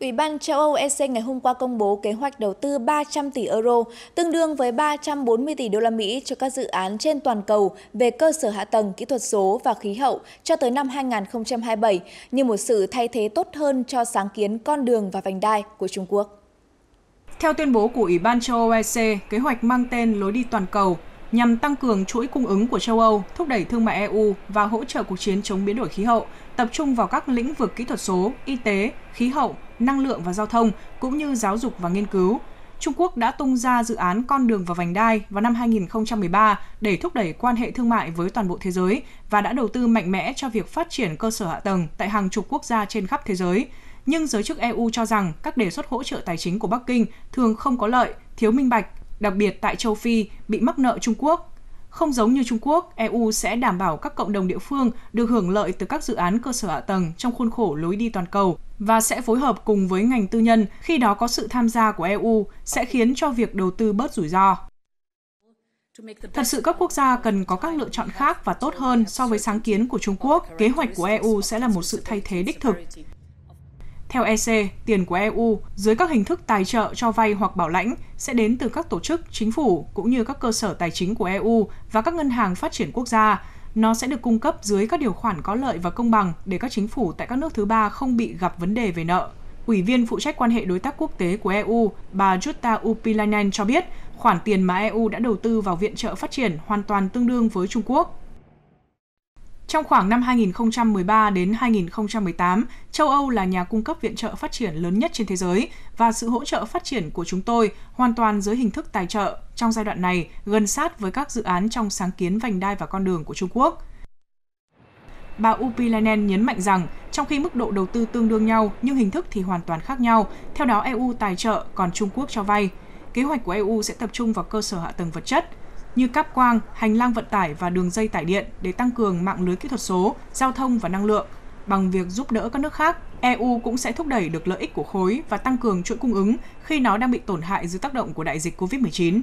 Ủy ban châu Âu EC ngày hôm qua công bố kế hoạch đầu tư 300 tỷ euro, tương đương với 340 tỷ đô la Mỹ cho các dự án trên toàn cầu về cơ sở hạ tầng kỹ thuật số và khí hậu cho tới năm 2027 như một sự thay thế tốt hơn cho sáng kiến con đường và vành đai của Trung Quốc. Theo tuyên bố của Ủy ban châu Âu EC, kế hoạch mang tên Lối đi toàn cầu nhằm tăng cường chuỗi cung ứng của châu Âu, thúc đẩy thương mại EU và hỗ trợ cuộc chiến chống biến đổi khí hậu, tập trung vào các lĩnh vực kỹ thuật số, y tế, khí hậu, năng lượng và giao thông, cũng như giáo dục và nghiên cứu. Trung Quốc đã tung ra dự án Con đường và vành đai vào năm 2013 để thúc đẩy quan hệ thương mại với toàn bộ thế giới và đã đầu tư mạnh mẽ cho việc phát triển cơ sở hạ tầng tại hàng chục quốc gia trên khắp thế giới. Nhưng giới chức EU cho rằng các đề xuất hỗ trợ tài chính của Bắc Kinh thường không có lợi, thiếu minh bạch đặc biệt tại châu Phi, bị mắc nợ Trung Quốc. Không giống như Trung Quốc, EU sẽ đảm bảo các cộng đồng địa phương được hưởng lợi từ các dự án cơ sở hạ tầng trong khuôn khổ lối đi toàn cầu và sẽ phối hợp cùng với ngành tư nhân khi đó có sự tham gia của EU sẽ khiến cho việc đầu tư bớt rủi ro. Thật sự các quốc gia cần có các lựa chọn khác và tốt hơn so với sáng kiến của Trung Quốc, kế hoạch của EU sẽ là một sự thay thế đích thực. Theo EC, tiền của EU dưới các hình thức tài trợ cho vay hoặc bảo lãnh sẽ đến từ các tổ chức, chính phủ cũng như các cơ sở tài chính của EU và các ngân hàng phát triển quốc gia. Nó sẽ được cung cấp dưới các điều khoản có lợi và công bằng để các chính phủ tại các nước thứ ba không bị gặp vấn đề về nợ. Ủy viên phụ trách quan hệ đối tác quốc tế của EU, bà Jutta Upilainen cho biết, khoản tiền mà EU đã đầu tư vào viện trợ phát triển hoàn toàn tương đương với Trung Quốc. Trong khoảng năm 2013 đến 2018, châu Âu là nhà cung cấp viện trợ phát triển lớn nhất trên thế giới và sự hỗ trợ phát triển của chúng tôi hoàn toàn dưới hình thức tài trợ trong giai đoạn này gần sát với các dự án trong sáng kiến vành đai và con đường của Trung Quốc. Bà Upilainen nhấn mạnh rằng, trong khi mức độ đầu tư tương đương nhau nhưng hình thức thì hoàn toàn khác nhau, theo đó EU tài trợ còn Trung Quốc cho vay. Kế hoạch của EU sẽ tập trung vào cơ sở hạ tầng vật chất, như cáp quang, hành lang vận tải và đường dây tải điện để tăng cường mạng lưới kỹ thuật số, giao thông và năng lượng. Bằng việc giúp đỡ các nước khác, EU cũng sẽ thúc đẩy được lợi ích của khối và tăng cường chuỗi cung ứng khi nó đang bị tổn hại dưới tác động của đại dịch COVID-19.